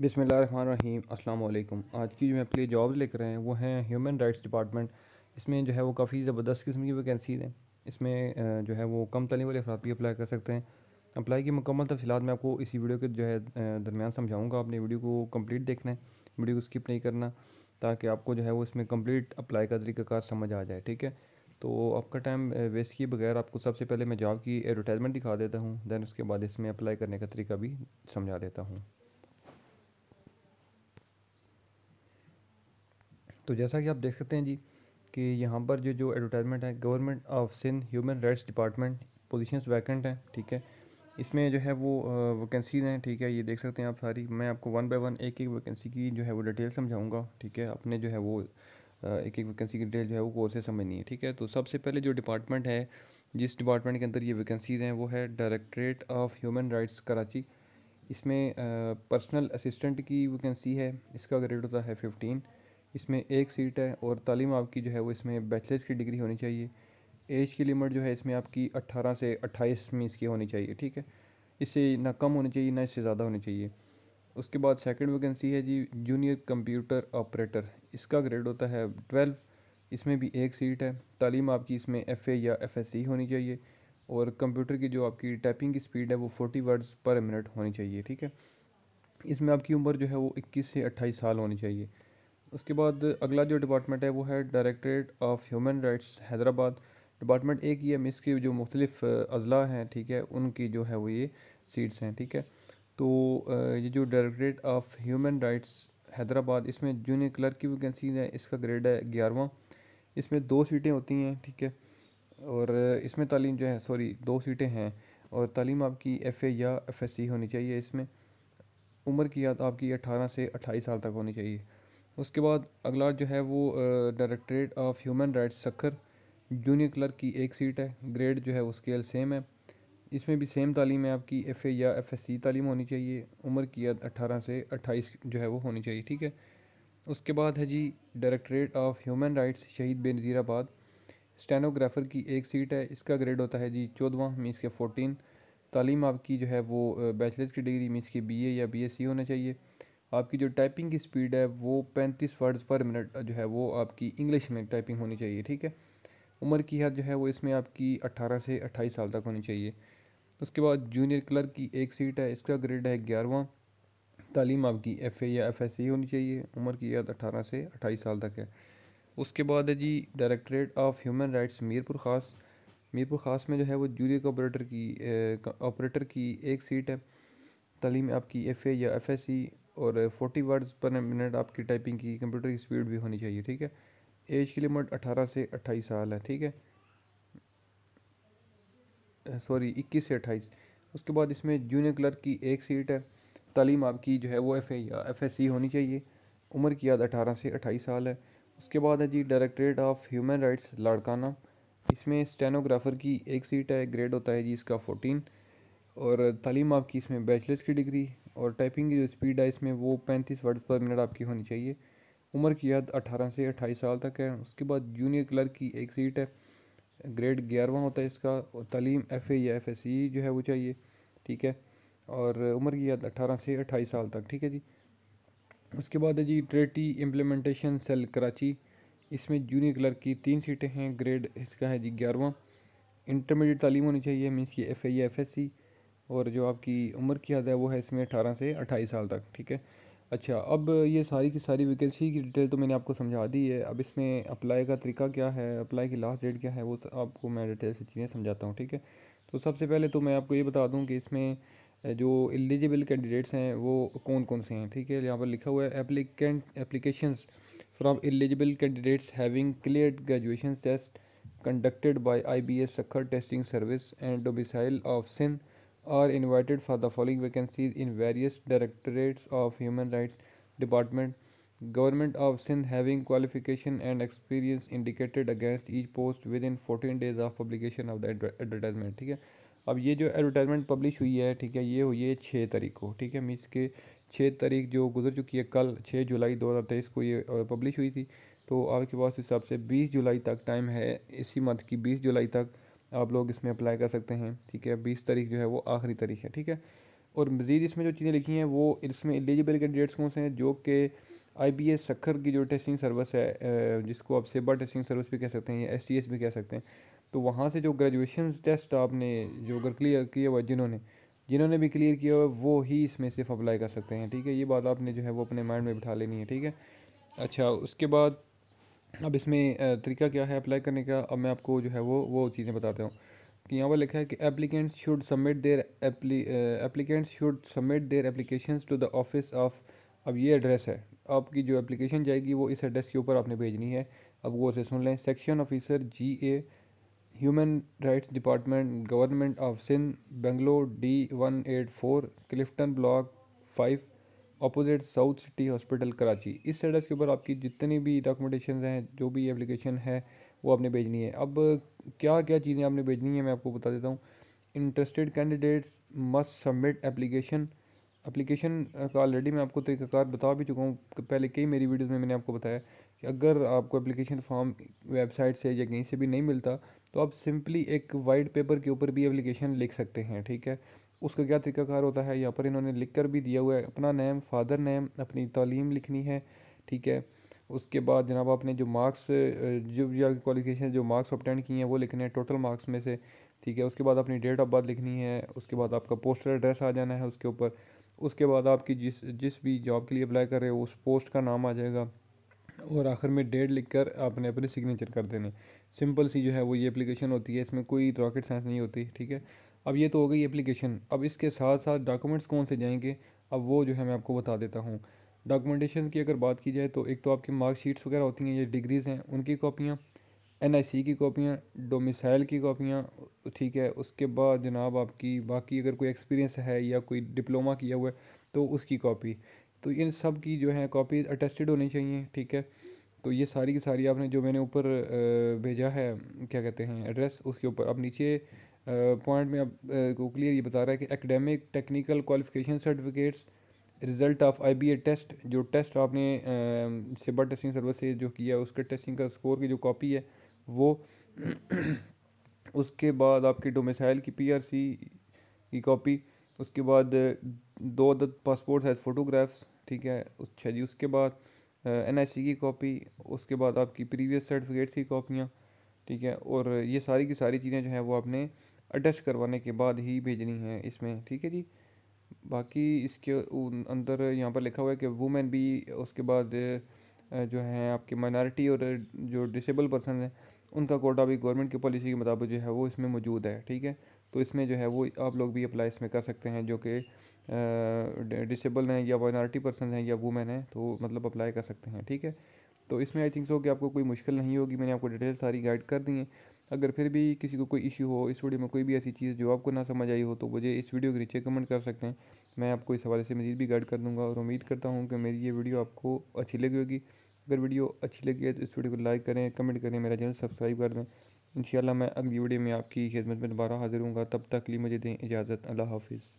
बिसमीम अल्लाम आज की जो मैं आपके लिए जॉब्स लेकर आए हैं वो हैं ह्यूमन राइट्स डिपार्टमेंट इसमें जो है वो काफ़ी ज़बरदस्त किस्म की वैकेंसीज़ हैं इसमें जो है वो कम तली वाले अफराद भी अप्लाई कर सकते हैं अप्लाई की मुकम्मल तफसीत मैं आपको इसी वीडियो के जो है दरमियान समझाऊँगा आपने वीडियो को कम्प्लीट देखना है वीडियो को स्किप नहीं करना ताकि आपको जो है वो इसमें कम्प्लीट अप्लाई का तरीक़ाकार समझ आ जाए ठीक है तो आपका टाइम वेस्ट किए बगैर आपको सबसे पहले मैं जॉब की एडवर्टाइजमेंट दिखा देता हूँ दैन उसके बाद इसमें अप्लाई करने का तरीका भी समझा देता हूँ तो जैसा कि आप देख सकते हैं जी कि यहाँ पर जो जो एडवर्टाइजमेंट है government of Sindh human rights department positions vacant हैं ठीक है इसमें जो है वो वैकेंसीज हैं ठीक है ये देख सकते हैं आप सारी मैं आपको वन बाय वन एक एक वैकेंसी की जो है वो डिटेल समझाऊंगा ठीक है अपने जो है वो एक एक वैकेंसी की डिटेल जो है वो कोर्सेज समझनी है ठीक है तो सबसे पहले जो डिपार्टमेंट है जिस डिपार्टमेंट के अंदर ये वैकेंसीज़ हैं वो है directorate of human rights Karachi इसमें पर्सनल असिस्टेंट की वैकेंसी है इसका ग्रेड होता है फिफ्टीन इसमें एक सीट है और तालीम आपकी जो है वो इसमें बैचलर्स की डिग्री होनी चाहिए एज की लिमिट जो है इसमें आपकी 18 से 28 में इसकी होनी चाहिए ठीक है इससे ना कम होनी चाहिए ना इससे ज़्यादा होनी चाहिए उसके बाद सेकंड वैकेंसी है जी जूनियर कंप्यूटर ऑपरेटर इसका ग्रेड होता है ट्वेल्व इसमें भी एक सीट है तालीम आपकी इसमें एफ़ या एफ़ होनी चाहिए और कंप्यूटर की जो आपकी टाइपिंग की स्पीड है वो फोर्टी वर्ड्स पर मिनट होनी चाहिए ठीक है इसमें आपकी उम्र जो है वो इक्कीस से अट्ठाईस साल होनी चाहिए उसके बाद अगला जो डिपार्टमेंट है वो है directorate of human rights Hyderabad department एक ही है इसकी जो मुख्तलिफ अजला हैं ठीक है उनकी जो है वो ये सीट्स हैं ठीक है तो ये जो directorate of human rights Hyderabad इसमें जूनियर क्लर्क की वैकेंसीज है इसका ग्रेड है ग्यारहवा इसमें दो सीटें होती हैं ठीक है और इसमें तालीम जो है सॉरी दो सीटें हैं और तालीम आपकी एफ़ ए या एफ एस सी होनी चाहिए इसमें उम्र की याद आपकी अठारह से अट्ठाईस साल तक होनी चाहिए उसके बाद अगला जो है वो directorate of human rights Sukkur junior clerk की एक सीट है ग्रेड जो है वो स्केल सेम है इसमें भी सेम तालीम है आपकी एफ़ ए या एफ एस सी तालीम होनी चाहिए उम्र की याद अट्ठारह से अट्ठाईस जो है वो होनी चाहिए ठीक है उसके बाद है जी directorate of human rights Shaheed Benazirabad stenographer की एक सीट है इसका ग्रेड होता है जी चौदवा मीस के फ़ोटीन तालीम आपकी जो है वो बैचलर्स की डिग्री मीस की बी ए या बी एस सी होना चाहिए आपकी जो टाइपिंग की स्पीड है वो पैंतीस वर्ड्स पर मिनट जो है वो आपकी इंग्लिश में टाइपिंग होनी चाहिए ठीक है उम्र की हद जो है वो इसमें आपकी अट्ठारह से अट्ठाईस साल तक होनी चाहिए उसके बाद जूनियर क्लर्क की एक सीट है इसका ग्रेड है ग्यारहवा तालीम आपकी एफ़ या एफ़ एस होनी चाहिए उम्र की याद अठारह से अट्ठाईस साल तक है उसके बाद है जी directorate of human rights Mirpur Khas Mirpur Khas में जो है वो जूनियर ऑपरेटर की ऑपरेटर eh, की एक सीट है तालीम आपकी एफ़ या एफ़ एस और फोर्टी वर्ड्स पर मिनट आपकी टाइपिंग की कंप्यूटर की स्पीड भी होनी चाहिए ठीक है एज की लिमिट अठारह से अट्ठाईस साल है ठीक है सॉरी इक्कीस से अट्ठाईस उसके बाद इसमें जूनियर क्लर्क की एक सीट है तालीम आपकी जो है वो एफ़ एफ एस सी होनी चाहिए उम्र की याद अठारह से अट्ठाईस साल है उसके बाद है जी directorate of human rights Larkana इसमें स्टेनोग्राफ़र की एक सीट है ग्रेड होता है जी इसका फोर्टीन और तालीम आपकी इसमें बैचलर्स की डिग्री और टाइपिंग की जो स्पीड है इसमें वो पैंतीस वर्ड्स पर मिनट आपकी होनी चाहिए उम्र की याद अठारह से अट्ठाईस साल तक है उसके बाद जूनियर क्लर्क की एक सीट है ग्रेड ग्यारहवा होता है इसका और तालीम एफ़ या एफ़ एस सी जो है वो चाहिए ठीक है और उम्र की याद अठारह से अट्ठाईस साल तक ठीक है जी उसके बाद है जी ट्रेटी इम्प्लीमेंटेशन सेल कराची इसमें जूनियर क्लर्क की तीन सीटें हैं ग्रेड इसका है जी ग्यारहवा इंटरमीडिएट तालीम होनी चाहिए मीन्स की एफ़ या एफ़ एस सी और जो आपकी उम्र की हद है वो है इसमें अठारह से अट्ठाईस साल तक ठीक है अच्छा अब ये सारी की सारी वैकेंसी की डिटेल तो मैंने आपको समझा दी है अब इसमें अप्लाई का तरीका क्या है अप्लाई की लास्ट डेट क्या है वो आपको मैं डिटेल से चीज़ें समझाता हूँ ठीक है तो सबसे पहले तो मैं आपको ये बता दूँ कि इसमें जो एलिजिबल कैंडिडेट्स हैं वो कौन कौन से हैं ठीक है यहाँ पर लिखा हुआ है applicant application from eligible candidates having clear graduation test conducted by I B S Sukkur testing service and domicile of Sindh are invited for the following vacancies in various directorates of human rights department government of sindh having qualification and experience indicated against each post within 14 days of publication of the advertisement theek hai ab ye jo advertisement publish hui hai theek hai ye hui hai 6 tarikh ko theek hai means ke 6 tarikh jo guzar chuki hai kal 6 july 2023 को ये publish हुई थी तो आपके पास हिसाब se 20 july tak time hai isi month ki 20 july tak आप लोग इसमें अप्लाई कर सकते हैं ठीक है बीस तारीख जो है वो आखिरी तारीख है ठीक है और मज़ीद इसमें जो चीज़ें लिखी हैं वो इसमें एलिजिबल कैंडिडेट्स कौन से हैं जो कि आई बी एस सखर की जो टेस्टिंग सर्विस है जिसको आप सेबा टेस्टिंग सर्विस भी कह सकते हैं या एस टी एस भी कह सकते हैं तो वहाँ से जो ग्रेजुएशन टेस्ट आपने जो अगर क्लियर किया हुआ जिन्होंने जिन्होंने भी क्लियर किया हुआ वो ही इसमें सिर्फ अप्लाई कर सकते हैं ठीक है ये बात आपने जो है वो अपने माइंड में बिठा लेनी है ठीक है अच्छा उसके बाद अब इसमें तरीका क्या है अप्लाई करने का अब मैं आपको जो है वो वो चीज़ें बताता हूँ कि यहाँ पर लिखा है कि applicants should submit their applicants should submit their application to the office of अब ये एड्रेस है आपकी जो एप्लीकेशन जाएगी वो इस एड्रेस के ऊपर आपने भेजनी है अब वो उसे सुन लें section officer G A human rights department government of Sindh bungalow D one eight four Clifton block five opposite south city hospital Karachi इस एड्रेस के ऊपर आपकी जितनी भी डॉक्यूमेंटेशन हैं जो भी एप्लीकेशन है वो आपने भेजनी है अब क्या क्या चीज़ें आपने भेजनी है मैं आपको बता देता हूँ interested candidates must submit application application का ऑलरेडी मैं आपको तरीकाकार बता भी चुका हूँ पहले कई मेरी वीडियोज़ में मैंने आपको बताया कि अगर आपको एप्लीकेशन फॉर्म वेबसाइट से या कहीं से भी नहीं मिलता तो आप सिंपली एक वाइट पेपर के ऊपर भी एप्लीकेशन लिख सकते हैं ठीक है उसका क्या तरीक़ाकार होता है यहाँ पर इन्होंने लिख कर भी दिया हुआ है अपना नेम फादर नेम अपनी तालीम लिखनी है ठीक है उसके बाद जनाब आपने जो मार्क्स जो या क्वालिफिकेशन जो मार्क्स अपटेंड किए हैं वो लिखने हैं टोटल मार्क्स में से ठीक है उसके बाद अपनी डेट ऑफ बर्थ लिखनी है उसके बाद आपका पोस्टल एड्रेस आ जाना है उसके ऊपर उसके बाद आपकी जिस जिस भी जॉब के लिए अप्लाई कर रहे हो उस पोस्ट का नाम आ जाएगा और आखिर में डेट लिख कर आपने अपने सिग्नेचर कर देने सिंपल सी जो है वो ये एप्लीकेशन होती है इसमें कोई रॉकेट साइंस नहीं होती ठीक है अब ये तो हो गई एप्लीकेशन अब इसके साथ साथ डॉक्यूमेंट्स कौन से जाएंगे अब वो जो है मैं आपको बता देता हूँ डॉक्यूमेंटेशन की अगर बात की जाए तो एक तो आपकी मार्कशीट्स वगैरह होती हैं या डिग्रीज़ हैं उनकी कॉपियाँ एन की कॉपियाँ डोमिसाइल की कॉपियाँ ठीक है उसके बाद जनाब आपकी बाकी अगर कोई एक्सपीरियंस है या कोई डिप्लोमा किया हुआ है तो उसकी कॉपी तो इन सब की जो है कॉपी अटेस्टेड होनी चाहिए ठीक है तो ये सारी की सारी आपने जो मैंने ऊपर भेजा है क्या कहते हैं एड्रेस उसके ऊपर अब नीचे पॉइंट में आपको क्लियर ये बता रहा है कि academic technical qualification certificates result of I B A test जो टेस्ट आपने सिबा टेस्टिंग सर्विस से जो किया उसके टेस्टिंग का स्कोर की जो कॉपी है वो उसके बाद आपकी डोमिसाइल की पी आर सी की कॉपी उसके बाद दो अदद पासपोर्ट साइज फ़ोटोग्राफ्स ठीक है अच्छा जी उसके बाद एन आई सी की कॉपी उसके बाद आपकी प्रीवियस सर्टिफिकेट्स की कॉपियाँ ठीक है और ये सारी की सारी चीज़ें जो हैं वो आपने अटैच करवाने के बाद ही भेजनी है इसमें ठीक है जी बाकी इसके अंदर यहाँ पर लिखा हुआ है कि वुमेन भी उसके बाद जो है आपके माइनॉरिटी और जो डिसेबल पर्सन हैं उनका कोटा भी गवर्नमेंट की पॉलिसी के मुताबिक जो है वो इसमें मौजूद है ठीक है तो इसमें जो है वो आप लोग भी अप्लाई इसमें कर सकते हैं जो कि डिसेबल हैं या माइनॉरिटी पर्सन हैं या वुमेन हैं तो मतलब अप्लाई कर सकते हैं ठीक है तो इसमें आई थिंक सो कि आपको कोई मुश्किल नहीं होगी मैंने आपको डिटेल सारी गाइड कर दी है अगर फिर भी किसी को कोई इशू हो इस वीडियो में कोई भी ऐसी चीज़ जो आपको ना समझ आई हो तो मुझे इस वीडियो के नीचे कमेंट कर सकते हैं मैं आपको इस हवाले से मजीद भी गाइड कर दूँगा और उम्मीद करता हूँ कि मेरी ये वीडियो आपको अच्छी लगी होगी अगर वीडियो अच्छी लगी है तो इस वीडियो को लाइक करें कमेंट करें मेरा चैनल सब्सक्राइब कर दें इन मैं अगली वीडियो में आपकी खिदमत में दोबारा हाजिर हूँगा तब तक लिए मुझे दें इजाज़त अल्लाह हाफिज़